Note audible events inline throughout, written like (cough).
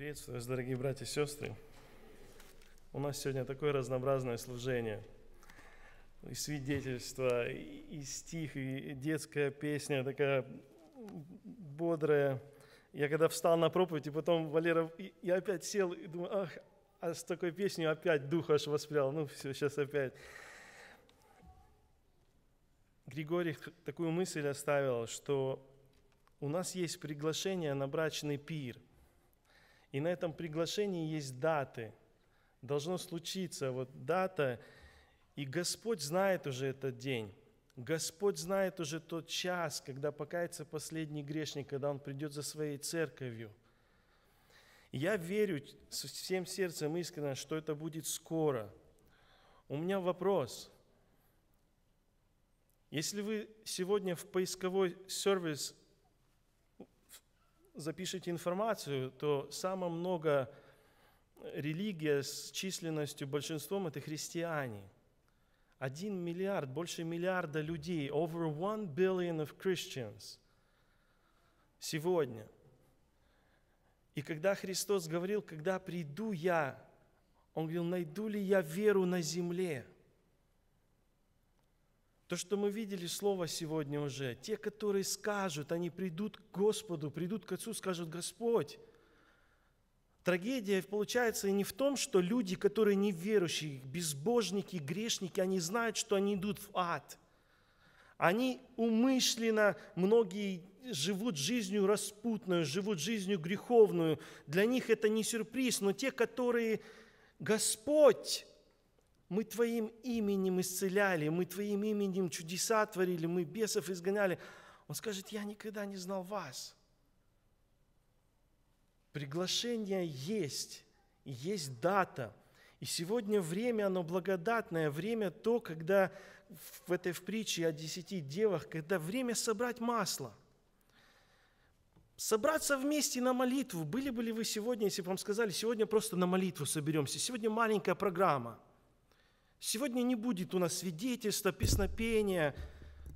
Приветствую вас, дорогие братья и сестры. У нас сегодня такое разнообразное служение. И свидетельство, и, стих, и детская песня такая бодрая. Я когда встал на проповедь, и потом Валера, я опять сел и думаю, ах, а с такой песней опять дух аж воспрял. Ну все, сейчас опять. Григорий такую мысль оставил, что у нас есть приглашение на брачный пир – и на этом приглашении есть даты. Должно случиться вот дата, и Господь знает уже этот день. Господь знает уже тот час, когда покается последний грешник, когда он придет за своей церковью. я верю всем сердцем искренне, что это будет скоро. У меня вопрос. Если вы сегодня в поисковой сервис запишете информацию, то самое много религия с численностью большинством – это христиане. Один миллиард, больше миллиарда людей, over one billion of Christians сегодня. И когда Христос говорил, когда приду я, Он говорил, найду ли я веру на земле – то, что мы видели слово сегодня уже, те, которые скажут, они придут к Господу, придут к Отцу, скажут, Господь, Трагедия получается и не в том, что люди, которые неверующие, безбожники, грешники, они знают, что они идут в ад. Они умышленно, многие живут жизнью распутную, живут жизнью греховную. Для них это не сюрприз, но те, которые Господь мы Твоим именем исцеляли, мы Твоим именем чудеса творили, мы бесов изгоняли. Он скажет, я никогда не знал вас. Приглашение есть, есть дата. И сегодня время, оно благодатное, время то, когда в этой в притче о десяти девах, когда время собрать масло – собраться вместе на молитву. Были бы ли вы сегодня, если бы вам сказали, сегодня просто на молитву соберемся, сегодня маленькая программа – Сегодня не будет у нас свидетельства, песнопения,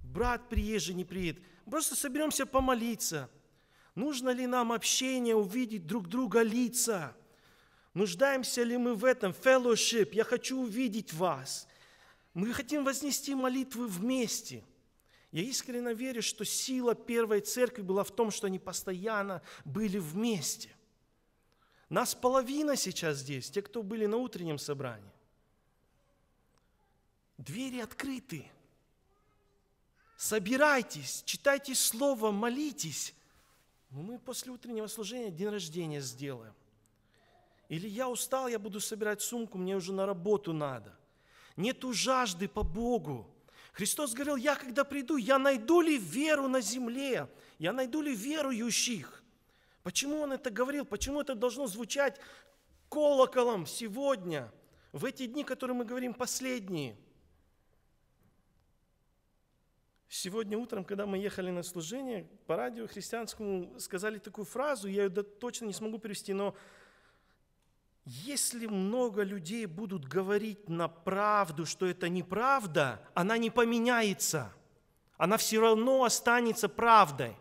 брат приезжий не приедет. Просто соберемся помолиться. Нужно ли нам общение, увидеть друг друга лица? Нуждаемся ли мы в этом? Fellowship, я хочу увидеть вас. Мы хотим вознести молитвы вместе. Я искренне верю, что сила первой церкви была в том, что они постоянно были вместе. Нас половина сейчас здесь, те, кто были на утреннем собрании. Двери открыты. Собирайтесь, читайте Слово, молитесь. Но мы после утреннего служения день рождения сделаем. Или я устал, я буду собирать сумку, мне уже на работу надо. Нету жажды по Богу. Христос говорил, я когда приду, я найду ли веру на земле? Я найду ли верующих? Почему он это говорил? Почему это должно звучать колоколом сегодня, в эти дни, которые мы говорим последние? Сегодня утром, когда мы ехали на служение, по радио христианскому сказали такую фразу, я ее точно не смогу перевести, но если много людей будут говорить на правду, что это неправда, она не поменяется. Она все равно останется правдой.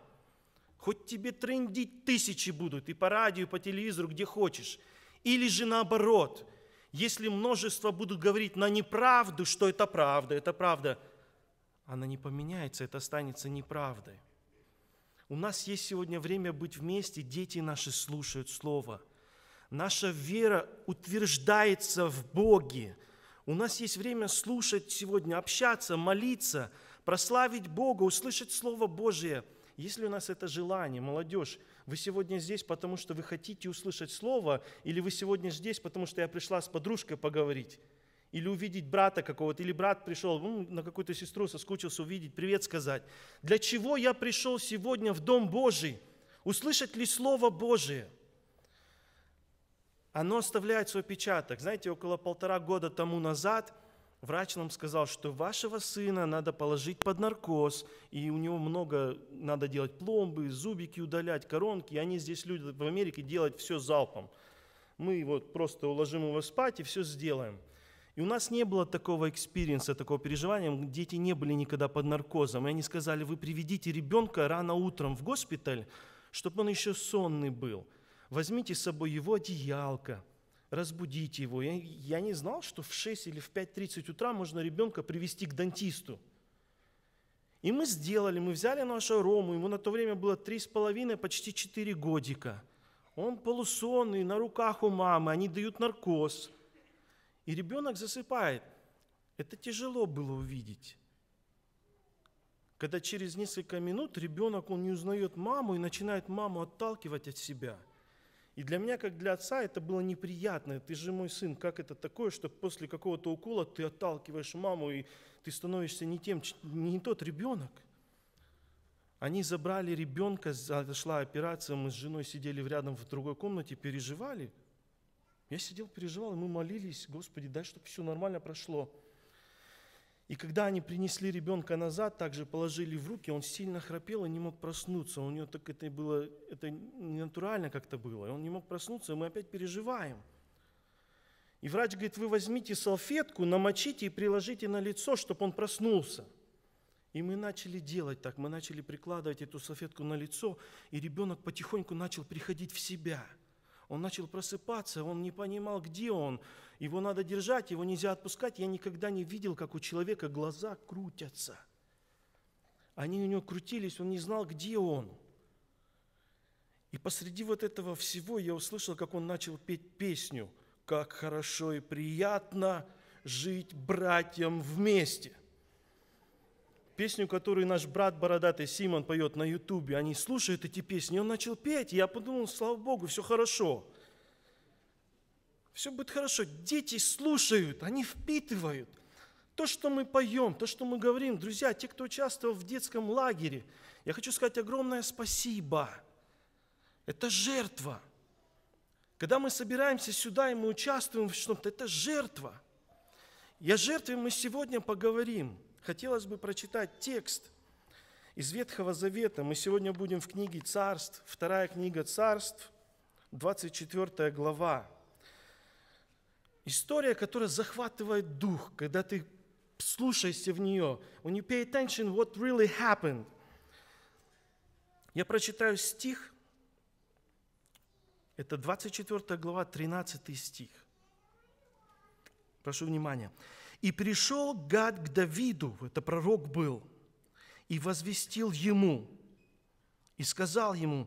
Хоть тебе трендить тысячи будут и по радио, и по телевизору, где хочешь. Или же наоборот, если множество будут говорить на неправду, что это правда, это правда – она не поменяется, это останется неправдой. У нас есть сегодня время быть вместе, дети наши слушают Слово. Наша вера утверждается в Боге. У нас есть время слушать сегодня, общаться, молиться, прославить Бога, услышать Слово Божие. Если у нас это желание, молодежь, вы сегодня здесь, потому что вы хотите услышать Слово, или вы сегодня здесь, потому что я пришла с подружкой поговорить – или увидеть брата какого-то, или брат пришел ну, на какую-то сестру, соскучился увидеть, привет сказать. Для чего я пришел сегодня в Дом Божий? Услышать ли Слово Божие? Оно оставляет свой печаток. Знаете, около полтора года тому назад врач нам сказал, что вашего сына надо положить под наркоз, и у него много надо делать пломбы, зубики удалять, коронки, и они здесь люди в Америке делать все залпом. Мы вот просто уложим его спать и все сделаем – и у нас не было такого экспириенса, такого переживания. Дети не были никогда под наркозом. И они сказали, вы приведите ребенка рано утром в госпиталь, чтобы он еще сонный был. Возьмите с собой его одеялко, разбудите его. Я, я не знал, что в 6 или в 5.30 утра можно ребенка привести к дантисту. И мы сделали, мы взяли нашу Рому, ему на то время было 3,5, почти 4 годика. Он полусонный, на руках у мамы, они дают наркоз – и ребенок засыпает. Это тяжело было увидеть. Когда через несколько минут ребенок, он не узнает маму и начинает маму отталкивать от себя. И для меня, как для отца, это было неприятно. Ты же мой сын, как это такое, что после какого-то укола ты отталкиваешь маму, и ты становишься не тем, не тот ребенок. Они забрали ребенка, зашла операция, мы с женой сидели рядом в другой комнате, переживали – я сидел, переживал, и мы молились, Господи, дай, чтобы все нормально прошло. И когда они принесли ребенка назад, также положили в руки, он сильно храпел и не мог проснуться. У него так это было, это ненатурально как-то было. И он не мог проснуться, и мы опять переживаем. И врач говорит, вы возьмите салфетку, намочите и приложите на лицо, чтобы он проснулся. И мы начали делать так, мы начали прикладывать эту салфетку на лицо, и ребенок потихоньку начал приходить в себя – он начал просыпаться, он не понимал, где он. Его надо держать, его нельзя отпускать. Я никогда не видел, как у человека глаза крутятся. Они у него крутились, он не знал, где он. И посреди вот этого всего я услышал, как он начал петь песню «Как хорошо и приятно жить братьям вместе» песню, которую наш брат бородатый Симон поет на ютубе, они слушают эти песни, и он начал петь, и я подумал, слава Богу, все хорошо. Все будет хорошо. Дети слушают, они впитывают. То, что мы поем, то, что мы говорим, друзья, те, кто участвовал в детском лагере, я хочу сказать огромное спасибо. Это жертва. Когда мы собираемся сюда и мы участвуем в чем-то, это жертва. И о жертве мы сегодня поговорим – Хотелось бы прочитать текст из Ветхого Завета. Мы сегодня будем в книге Царств, вторая книга Царств, 24 глава. История, которая захватывает дух, когда ты слушаешься в нее. When you pay attention what really happened. Я прочитаю стих. Это 24 глава, 13 стих. Прошу внимания. И пришел Гад к Давиду, это пророк был, и возвестил ему, и сказал ему,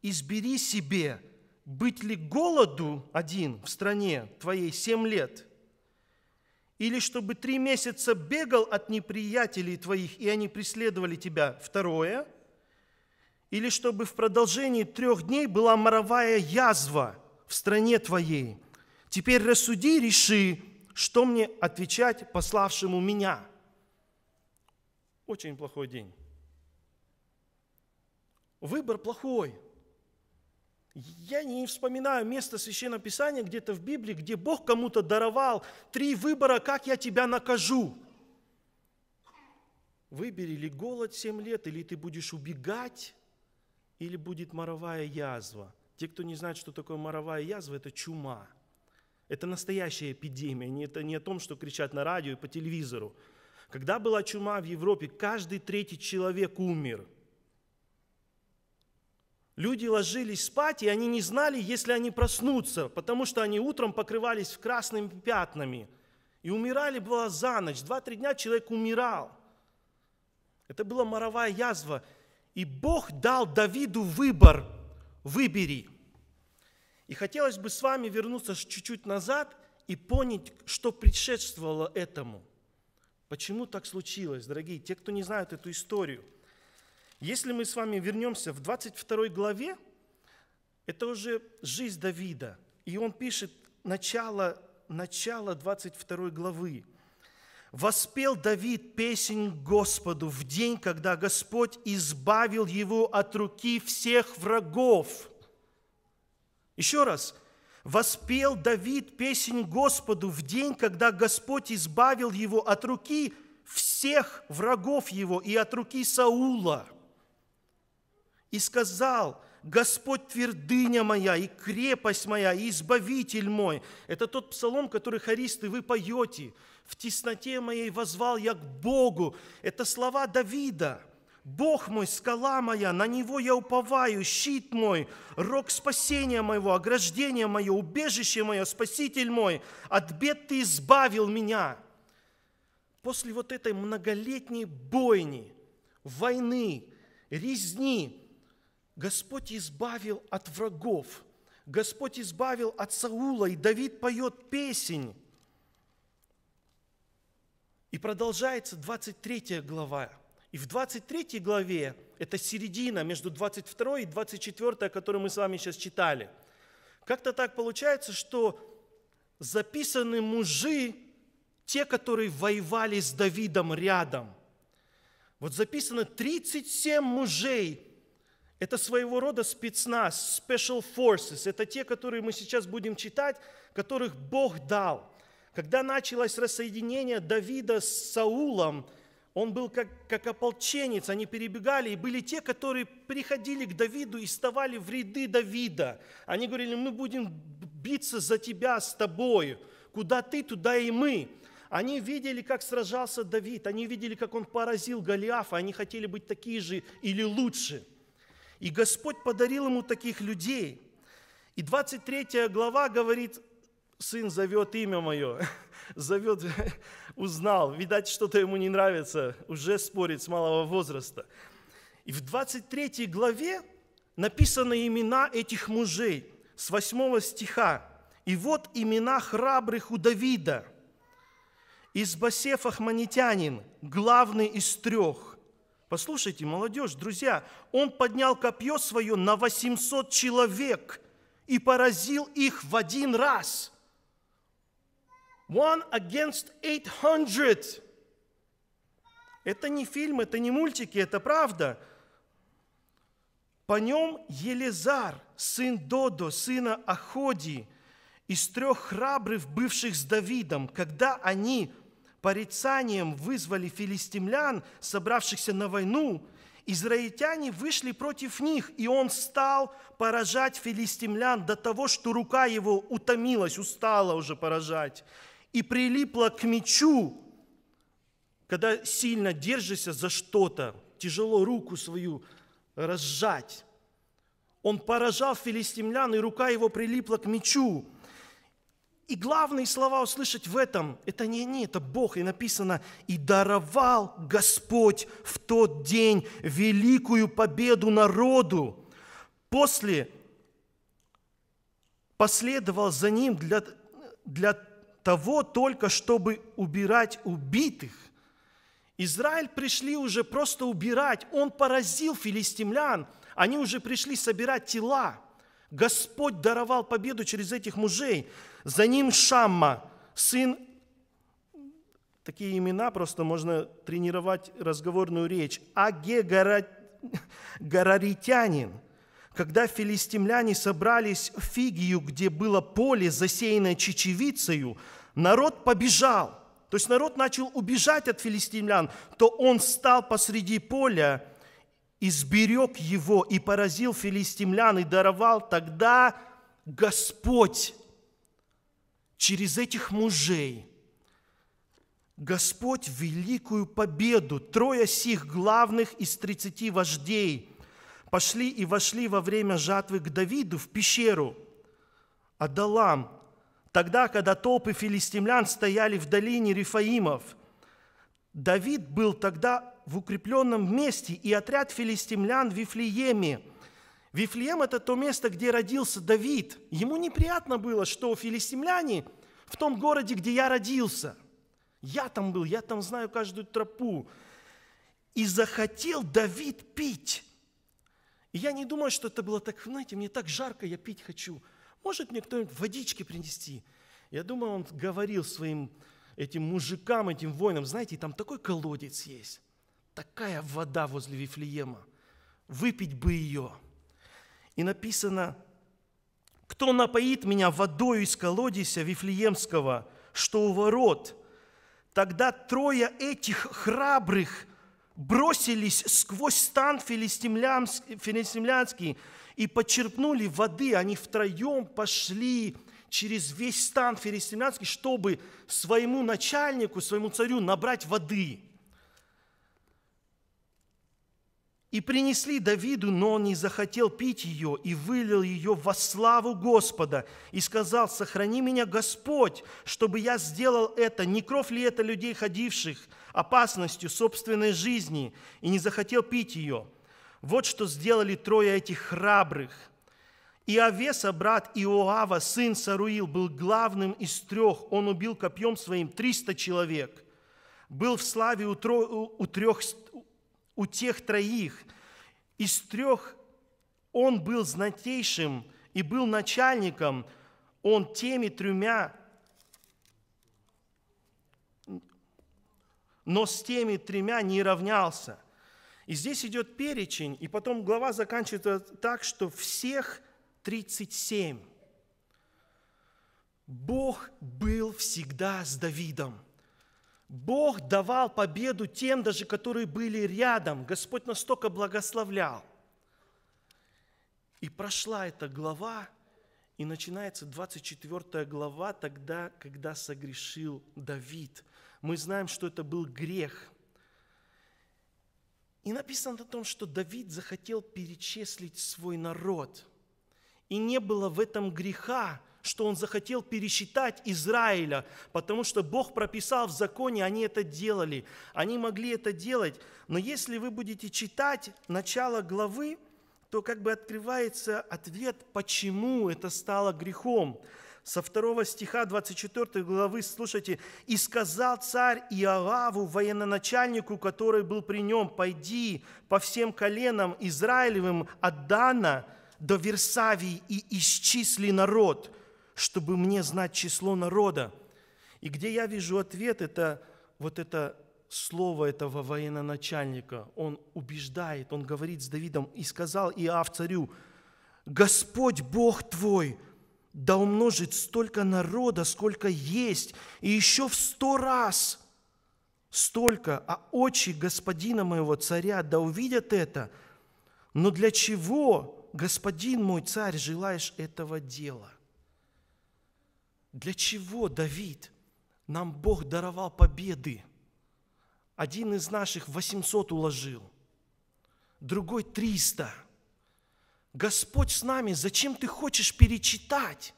избери себе, быть ли голоду один в стране твоей семь лет, или чтобы три месяца бегал от неприятелей твоих, и они преследовали тебя. Второе, или чтобы в продолжении трех дней была моровая язва в стране твоей. Теперь рассуди, реши, что мне отвечать пославшему меня? Очень плохой день. Выбор плохой. Я не вспоминаю место Священного Писания где-то в Библии, где Бог кому-то даровал три выбора, как я тебя накажу. Выбери ли голод семь лет, или ты будешь убегать, или будет моровая язва. Те, кто не знает, что такое моровая язва, это чума – это настоящая эпидемия, не, это не о том, что кричат на радио и по телевизору. Когда была чума в Европе, каждый третий человек умер. Люди ложились спать, и они не знали, если они проснутся, потому что они утром покрывались красными пятнами. И умирали было за ночь. Два-три дня человек умирал. Это была моровая язва. И Бог дал Давиду выбор. Выбери. И хотелось бы с вами вернуться чуть-чуть назад и понять, что предшествовало этому. Почему так случилось, дорогие, те, кто не знают эту историю. Если мы с вами вернемся в 22 главе, это уже жизнь Давида. И он пишет начало, начало 22 главы. «Воспел Давид песнь Господу в день, когда Господь избавил его от руки всех врагов». Еще раз. «Воспел Давид песнь Господу в день, когда Господь избавил его от руки всех врагов его и от руки Саула. И сказал, Господь твердыня моя и крепость моя, и избавитель мой. Это тот псалом, который харисты вы поете. В тесноте моей возвал я к Богу. Это слова Давида. Бог мой, скала моя, на Него я уповаю, щит мой, рог спасения моего, ограждение мое, убежище мое, спаситель мой, от бед Ты избавил меня. После вот этой многолетней бойни, войны, резни, Господь избавил от врагов, Господь избавил от Саула, и Давид поет песень. И продолжается 23 глава. И в 23 главе, это середина между 22 и 24, которую мы с вами сейчас читали, как-то так получается, что записаны мужи, те, которые воевали с Давидом рядом. Вот записано 37 мужей. Это своего рода спецназ, special forces. Это те, которые мы сейчас будем читать, которых Бог дал. Когда началось рассоединение Давида с Саулом – он был как, как ополченец, они перебегали, и были те, которые приходили к Давиду и вставали в ряды Давида. Они говорили, мы будем биться за тебя с тобой, куда ты, туда и мы. Они видели, как сражался Давид, они видели, как он поразил Голиафа, они хотели быть такие же или лучше. И Господь подарил ему таких людей. И 23 глава говорит, сын зовет имя мое, (laughs) зовет, (laughs) узнал, видать, что-то ему не нравится, уже спорит с малого возраста. И в 23 главе написаны имена этих мужей с 8 стиха. И вот имена храбрых у Давида. Избасев Ахманитянин, главный из трех – Послушайте, молодежь, друзья, он поднял копье свое на 800 человек и поразил их в один раз. One against 800. Это не фильм, это не мультики, это правда. По нем Елизар, сын Додо, сына Аходи, из трех храбрых, бывших с Давидом, когда они порицанием вызвали филистимлян, собравшихся на войну, израильтяне вышли против них, и он стал поражать филистимлян до того, что рука его утомилась, устала уже поражать и прилипла к мечу, когда сильно держишься за что-то, тяжело руку свою разжать. Он поражал филистимлян, и рука его прилипла к мечу. И главные слова услышать в этом, это не они, это Бог. И написано, и даровал Господь в тот день великую победу народу. После последовал за ним для, для того только, чтобы убирать убитых. Израиль пришли уже просто убирать. Он поразил филистимлян. Они уже пришли собирать тела. Господь даровал победу через этих мужей. За ним Шамма, сын... Такие имена просто можно тренировать разговорную речь. Аге (laughs) Гараритянин – когда филистимляне собрались в Фигию, где было поле, засеянное чечевицею, народ побежал. То есть народ начал убежать от филистимлян, то он стал посреди поля, и сберег его и поразил филистимлян и даровал тогда Господь через этих мужей – Господь великую победу, трое сих главных из тридцати вождей, пошли и вошли во время жатвы к Давиду в пещеру Адалам, тогда, когда толпы филистимлян стояли в долине Рифаимов. Давид был тогда в укрепленном месте, и отряд филистимлян в Вифлееме. Вифлеем – это то место, где родился Давид. Ему неприятно было, что филистимляне в том городе, где я родился. Я там был, я там знаю каждую тропу. И захотел Давид пить. И я не думаю, что это было так, знаете, мне так жарко, я пить хочу. Может мне кто-нибудь водички принести? Я думаю, он говорил своим этим мужикам, этим воинам, знаете, там такой колодец есть, такая вода возле Вифлеема, выпить бы ее. И написано, кто напоит меня водою из колодеса Вифлеемского, что у ворот, тогда трое этих храбрых бросились сквозь стан филистимлянский и почерпнули воды. Они втроем пошли через весь стан филистимлянский, чтобы своему начальнику, своему царю набрать воды. И принесли Давиду, но он не захотел пить ее и вылил ее во славу Господа. И сказал, сохрани меня, Господь, чтобы я сделал это. Не кровь ли это людей, ходивших опасностью собственной жизни, и не захотел пить ее? Вот что сделали трое этих храбрых. И Авеса, брат Иоава, сын Саруил, был главным из трех. Он убил копьем своим 300 человек. Был в славе у трех у тех троих. Из трех он был знатейшим и был начальником. Он теми тремя, но с теми тремя не равнялся. И здесь идет перечень, и потом глава заканчивается так, что всех 37. Бог был всегда с Давидом – Бог давал победу тем даже, которые были рядом. Господь настолько благословлял. И прошла эта глава, и начинается 24 глава, тогда, когда согрешил Давид. Мы знаем, что это был грех. И написано о том, что Давид захотел перечислить свой народ. И не было в этом греха, что он захотел пересчитать Израиля, потому что Бог прописал в законе, они это делали, они могли это делать. Но если вы будете читать начало главы, то как бы открывается ответ, почему это стало грехом. Со второго стиха 24 главы слушайте. «И сказал царь Иоаву, военачальнику, который был при нем, «Пойди по всем коленам Израилевым от Дана до Версавии и исчисли народ, чтобы мне знать число народа. И где я вижу ответ, это вот это слово этого военачальника. Он убеждает, он говорит с Давидом, и сказал Иав царю, «Господь Бог твой, да умножит столько народа, сколько есть, и еще в сто раз столько, а очи господина моего царя да увидят это. Но для чего, господин мой царь, желаешь этого дела?» Для чего, Давид, нам Бог даровал победы? Один из наших 800 уложил, другой 300. Господь с нами, зачем ты хочешь перечитать?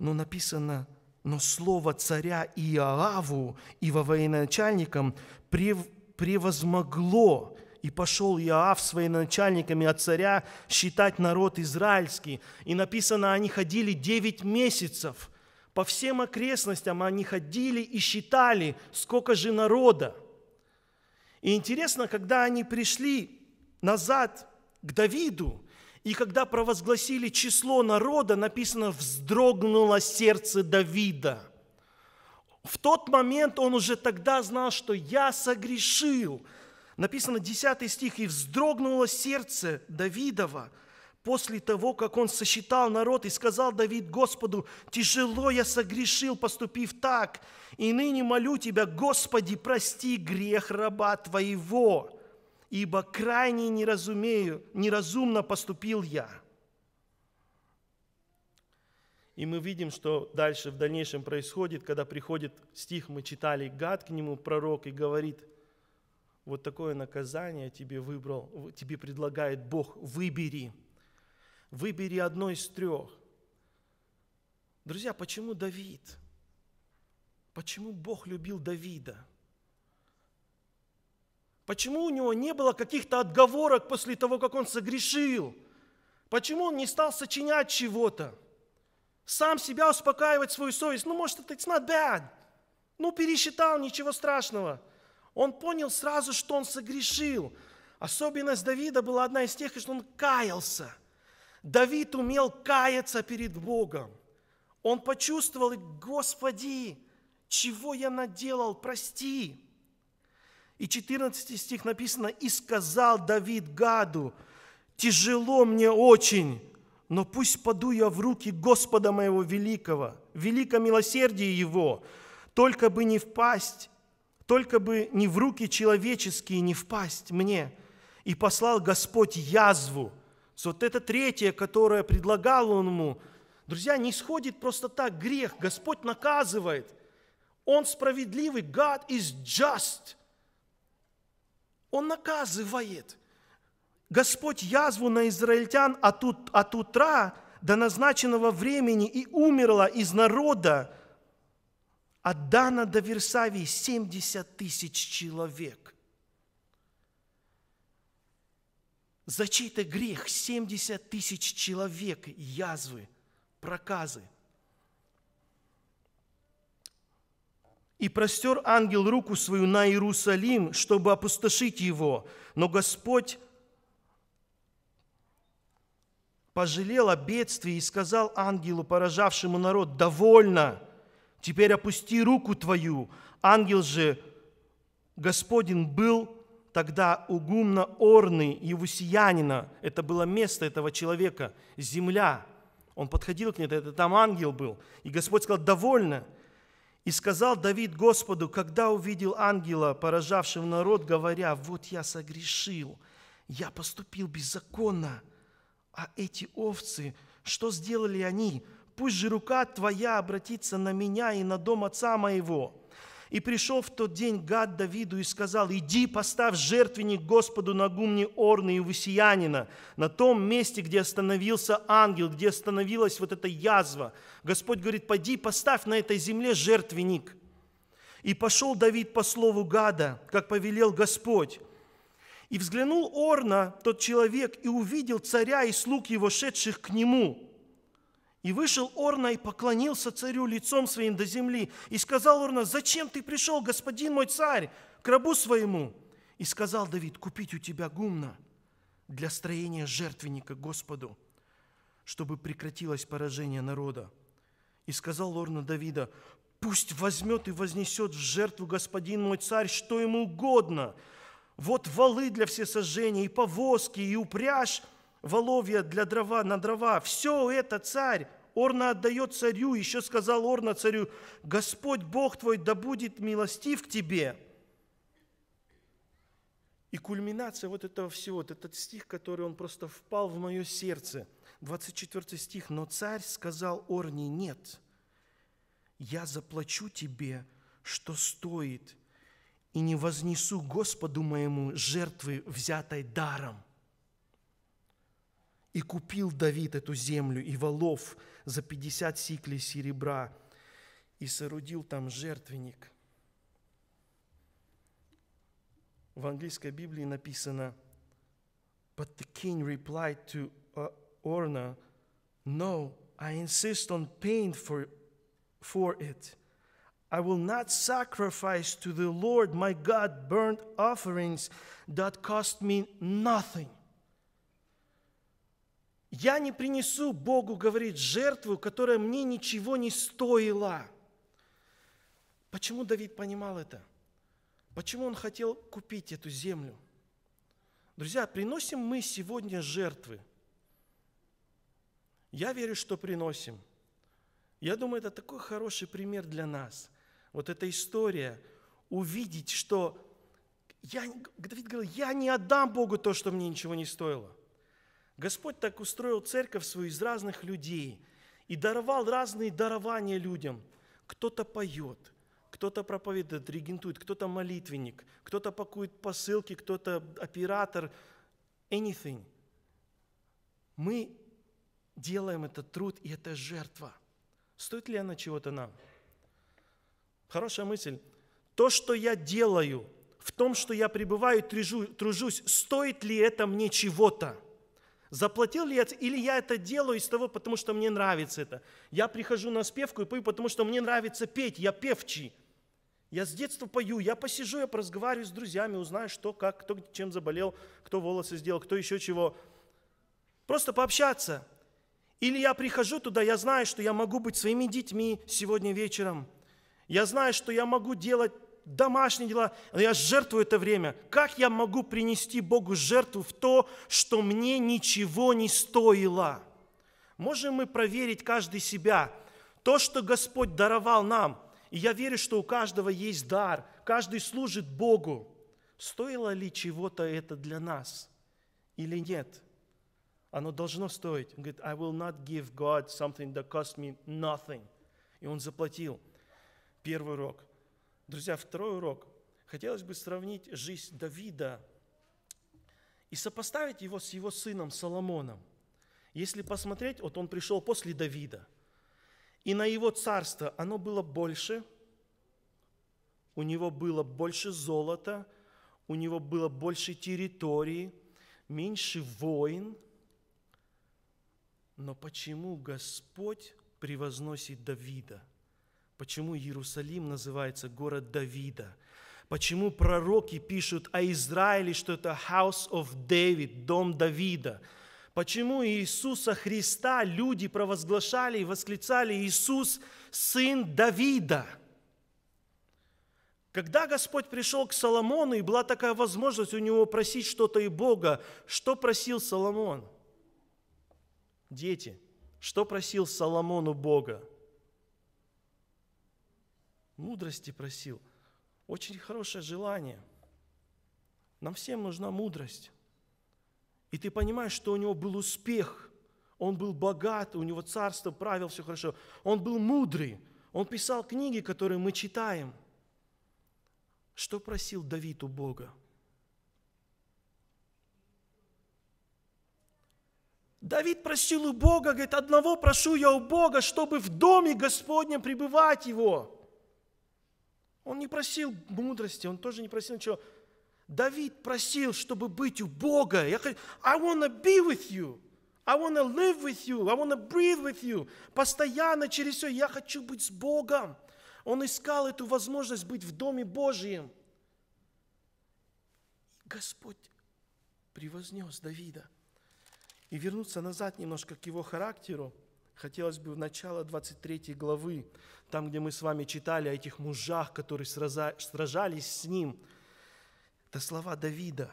Но написано, но слово царя Иоаву и во военачальникам превозмогло и пошел Иоав своими начальниками от царя считать народ израильский. И написано, они ходили девять месяцев. По всем окрестностям они ходили и считали, сколько же народа. И интересно, когда они пришли назад к Давиду, и когда провозгласили число народа, написано, вздрогнуло сердце Давида. В тот момент он уже тогда знал, что я согрешил – Написано 10 стих, «И вздрогнуло сердце Давидова после того, как он сосчитал народ, и сказал Давид Господу, «Тяжело я согрешил, поступив так, и ныне молю Тебя, Господи, прости грех раба Твоего, ибо крайне неразумею, неразумно поступил я». И мы видим, что дальше в дальнейшем происходит, когда приходит стих, мы читали, гад к нему пророк и говорит – вот такое наказание тебе выбрал, тебе предлагает Бог, выбери. Выбери одно из трех. Друзья, почему Давид? Почему Бог любил Давида? Почему у него не было каких-то отговорок после того, как он согрешил? Почему он не стал сочинять чего-то? Сам себя успокаивать свою совесть. Ну, может, это it's not bad. Ну, пересчитал, ничего страшного. Он понял сразу, что он согрешил. Особенность Давида была одна из тех, что он каялся. Давид умел каяться перед Богом. Он почувствовал, Господи, чего я наделал, прости. И 14 стих написано, «И сказал Давид гаду, тяжело мне очень, но пусть паду я в руки Господа моего великого, велико милосердие его, только бы не впасть только бы не в руки человеческие не впасть мне. И послал Господь язву. Вот это третье, которое предлагал он ему. Друзья, не исходит просто так грех. Господь наказывает. Он справедливый. God is just. Он наказывает. Господь язву на израильтян от, от утра до назначенного времени и умерла из народа, от Дана до Версавии 70 тысяч человек. За чей-то грех 70 тысяч человек язвы, проказы. И простер ангел руку свою на Иерусалим, чтобы опустошить его. Но Господь пожалел о бедствии и сказал ангелу, поражавшему народ, «Довольно!» Теперь опусти руку твою. Ангел же Господень был тогда у гумна Орны, Евусиянина. Это было место этого человека, земля. Он подходил к ней, это там ангел был. И Господь сказал, довольно. И сказал Давид Господу, когда увидел ангела, поражавшего народ, говоря, вот я согрешил, я поступил беззаконно, а эти овцы, что сделали они? пусть же рука твоя обратится на меня и на дом отца моего». И пришел в тот день гад Давиду и сказал, «Иди, поставь жертвенник Господу на гумне Орны и Высиянина, на том месте, где остановился ангел, где остановилась вот эта язва». Господь говорит, «Пойди, поставь на этой земле жертвенник». И пошел Давид по слову гада, как повелел Господь. И взглянул Орна, тот человек, и увидел царя и слуг его, шедших к нему – и вышел Орна и поклонился царю лицом своим до земли. И сказал Орна, зачем ты пришел, господин мой царь, к рабу своему? И сказал Давид, купить у тебя гумна для строения жертвенника Господу, чтобы прекратилось поражение народа. И сказал Орна Давида, пусть возьмет и вознесет в жертву господин мой царь, что ему угодно. Вот валы для всесожжения, и повозки, и упряжь, воловья для дрова на дрова. Все это царь. Орна отдает царю. Еще сказал Орна царю, Господь Бог твой да будет милостив к тебе. И кульминация вот этого всего, вот этот стих, который он просто впал в мое сердце. 24 стих. «Но царь сказал Орне, нет, я заплачу тебе, что стоит, и не вознесу Господу моему жертвы, взятой даром». И купил Давид эту землю и волов за 50 сиклей серебра, и соорудил там жертвенник. В английской Библии написано, But the king replied to Orna, No, I insist on paying for, for it. I will not sacrifice to the Lord my God burnt offerings that cost me nothing. Я не принесу Богу, говорит, жертву, которая мне ничего не стоила. Почему Давид понимал это? Почему он хотел купить эту землю? Друзья, приносим мы сегодня жертвы. Я верю, что приносим. Я думаю, это такой хороший пример для нас. Вот эта история, увидеть, что я, Давид говорил, я не отдам Богу то, что мне ничего не стоило – Господь так устроил церковь свою из разных людей и даровал разные дарования людям. Кто-то поет, кто-то проповедует, регентует, кто-то молитвенник, кто-то пакует посылки, кто-то оператор, anything. Мы делаем этот труд, и это жертва. Стоит ли она чего-то нам? Хорошая мысль. То, что я делаю, в том, что я пребываю и тружусь, стоит ли это мне чего-то? Заплатил ли я или я это делаю из того, потому что мне нравится это? Я прихожу на спевку и пою, потому что мне нравится петь, я певчий. Я с детства пою, я посижу, я разговариваю с друзьями, узнаю, что, как, кто чем заболел, кто волосы сделал, кто еще чего. Просто пообщаться. Или я прихожу туда, я знаю, что я могу быть своими детьми сегодня вечером. Я знаю, что я могу делать домашние дела, я жертвую это время. Как я могу принести Богу жертву в то, что мне ничего не стоило? Можем мы проверить каждый себя. То, что Господь даровал нам, и я верю, что у каждого есть дар, каждый служит Богу. Стоило ли чего-то это для нас или нет? Оно должно стоить. Он говорит, I will not give God something that cost me nothing. И он заплатил. Первый урок – Друзья, второй урок. Хотелось бы сравнить жизнь Давида и сопоставить его с его сыном Соломоном. Если посмотреть, вот он пришел после Давида, и на его царство оно было больше, у него было больше золота, у него было больше территории, меньше войн. Но почему Господь превозносит Давида – Почему Иерусалим называется город Давида? Почему пророки пишут о Израиле, что это House of David, дом Давида? Почему Иисуса Христа люди провозглашали и восклицали Иисус – сын Давида? Когда Господь пришел к Соломону, и была такая возможность у него просить что-то и Бога, что просил Соломон? Дети, что просил Соломон у Бога? Мудрости просил. Очень хорошее желание. Нам всем нужна мудрость. И ты понимаешь, что у него был успех. Он был богат, у него царство правил, все хорошо. Он был мудрый. Он писал книги, которые мы читаем. Что просил Давид у Бога? Давид просил у Бога, говорит, одного прошу я у Бога, чтобы в доме Господнем пребывать его. Он не просил мудрости, он тоже не просил ничего. Давид просил, чтобы быть у Бога. Я хочу, I want to be with you. I want to live with you. I want to breathe with you. Постоянно через все я хочу быть с Богом. Он искал эту возможность быть в Доме Божьем. Господь превознес Давида. И вернуться назад немножко к его характеру, хотелось бы в начало 23 главы, там, где мы с вами читали о этих мужах, которые сражались с ним. Это слова Давида.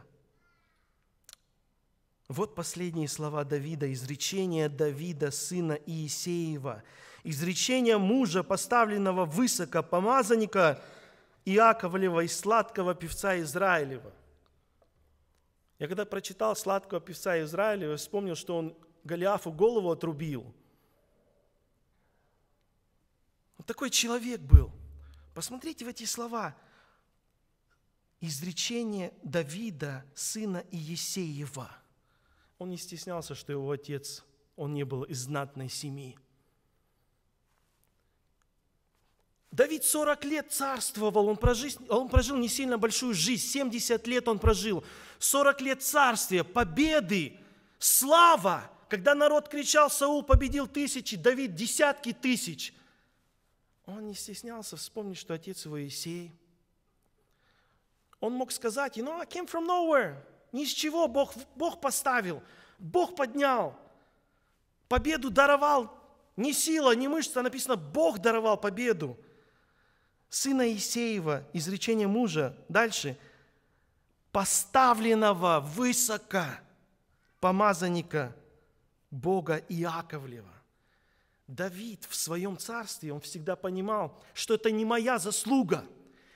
Вот последние слова Давида, изречение Давида, сына Иисеева, изречение мужа, поставленного высоко, помазанника Иаковлева и сладкого певца Израилева. Я когда прочитал сладкого певца Израилева, вспомнил, что он Голиафу голову отрубил – он такой человек был. Посмотрите в эти слова. Изречение Давида, сына Иесеева. Он не стеснялся, что его отец, он не был из знатной семьи. Давид 40 лет царствовал, он прожил, он прожил не сильно большую жизнь, 70 лет он прожил. 40 лет царствия, победы, слава. Когда народ кричал, Саул победил тысячи, Давид десятки тысяч – он не стеснялся вспомнить, что отец его Иисей. Он мог сказать, you know, I came from nowhere. Ни с чего Бог, Бог поставил, Бог поднял, победу даровал. Не сила, не мышца, написано, Бог даровал победу. Сына Иисеева, изречение мужа, дальше, поставленного высоко помазанника Бога Иаковлева. Давид в своем царстве, он всегда понимал, что это не моя заслуга,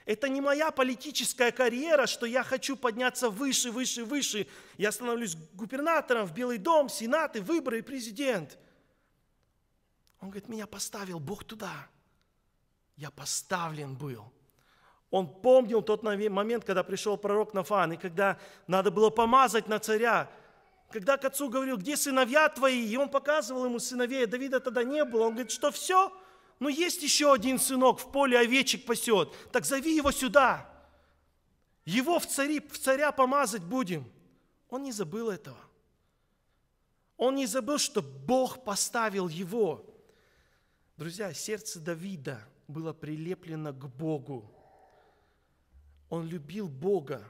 это не моя политическая карьера, что я хочу подняться выше, выше, выше. Я становлюсь губернатором в Белый дом, Сенат и выборы, и президент. Он говорит, меня поставил Бог туда. Я поставлен был. Он помнил тот момент, когда пришел пророк Нафан, и когда надо было помазать на царя, когда к отцу говорил, где сыновья твои, и он показывал ему сыновей, а Давида тогда не было, он говорит, что все, ну есть еще один сынок, в поле овечек пасет, так зови его сюда, его в, цари, в царя помазать будем. Он не забыл этого. Он не забыл, что Бог поставил его. Друзья, сердце Давида было прилеплено к Богу. Он любил Бога.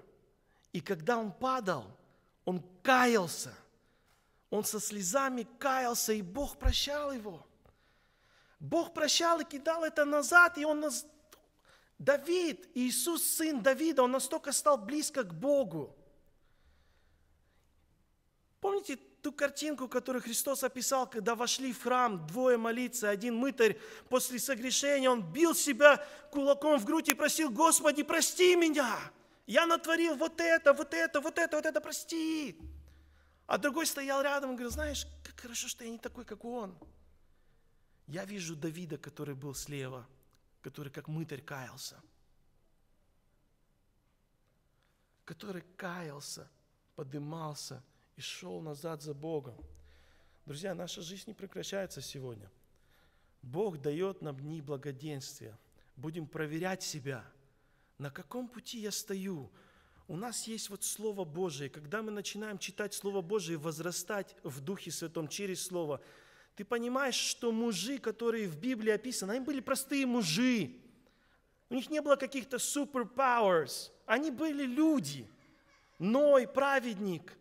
И когда он падал – он каялся. Он со слезами каялся, и Бог прощал его. Бог прощал и кидал это назад, и он нас... Давид, Иисус, сын Давида, он настолько стал близко к Богу. Помните ту картинку, которую Христос описал, когда вошли в храм двое молиться, один мытарь после согрешения, он бил себя кулаком в грудь и просил, «Господи, прости меня!» Я натворил вот это, вот это, вот это, вот это, прости. А другой стоял рядом и говорил, знаешь, как хорошо, что я не такой, как он. Я вижу Давида, который был слева, который как мытарь каялся. Который каялся, подымался и шел назад за Богом. Друзья, наша жизнь не прекращается сегодня. Бог дает нам дни благоденствия. Будем проверять себя – на каком пути я стою? У нас есть вот Слово Божие. Когда мы начинаем читать Слово Божие, возрастать в Духе Святом через Слово, ты понимаешь, что мужи, которые в Библии описаны, они были простые мужи. У них не было каких-то superpowers. Они были люди. Ной, праведник,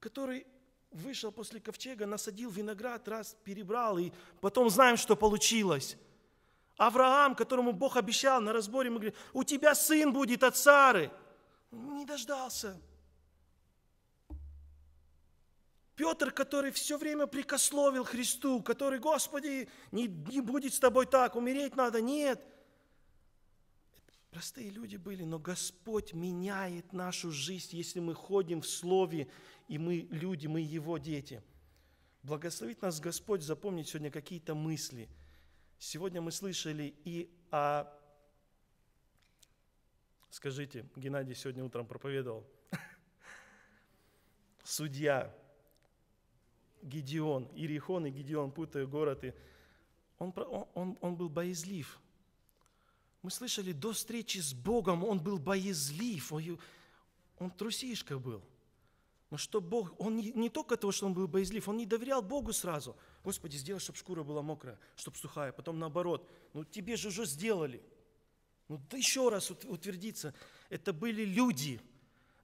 который вышел после ковчега, насадил виноград, раз перебрал, и потом знаем, что получилось. Авраам, которому Бог обещал на разборе, мы говорим, у тебя сын будет от Сары. Не дождался. Петр, который все время прикословил Христу, который, Господи, не, не будет с тобой так, умереть надо, нет. Простые люди были, но Господь меняет нашу жизнь, если мы ходим в Слове, и мы люди, мы Его дети. Благословит нас Господь запомнить сегодня какие-то мысли – Сегодня мы слышали и о... Скажите, Геннадий сегодня утром проповедовал. (laughs) Судья Гедеон, Ирихон и Гедеон, путаю город. И он, он, он был боязлив. Мы слышали, до встречи с Богом он был боязлив. Он трусишка был – но что Бог, он не, не только того, что он был боязлив, он не доверял Богу сразу. Господи, сделай, чтобы шкура была мокрая, чтобы сухая. Потом наоборот, ну тебе же уже сделали. Ну да еще раз утвердиться, это были люди.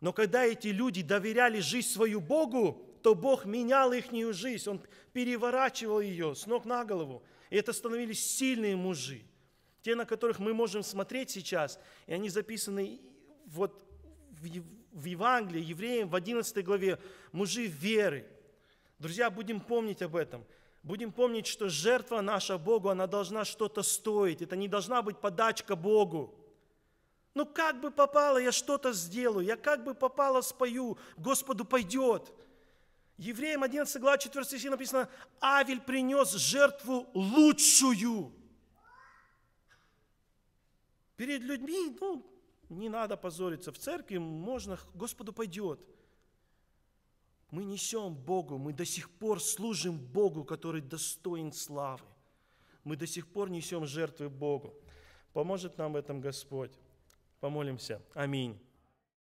Но когда эти люди доверяли жизнь свою Богу, то Бог менял их жизнь, Он переворачивал ее с ног на голову. И это становились сильные мужи. Те, на которых мы можем смотреть сейчас, и они записаны вот в в Евангелии евреям в 11 главе мужи веры. Друзья, будем помнить об этом. Будем помнить, что жертва наша Богу, она должна что-то стоить. Это не должна быть подачка Богу. Ну как бы попало, я что-то сделаю, я как бы попало спою, Господу пойдет. Евреям 11 глава 4 стихе написано, Авель принес жертву лучшую. Перед людьми, ну, не надо позориться. В церкви можно, Господу пойдет. Мы несем Богу, мы до сих пор служим Богу, который достоин славы. Мы до сих пор несем жертвы Богу. Поможет нам в этом Господь. Помолимся. Аминь.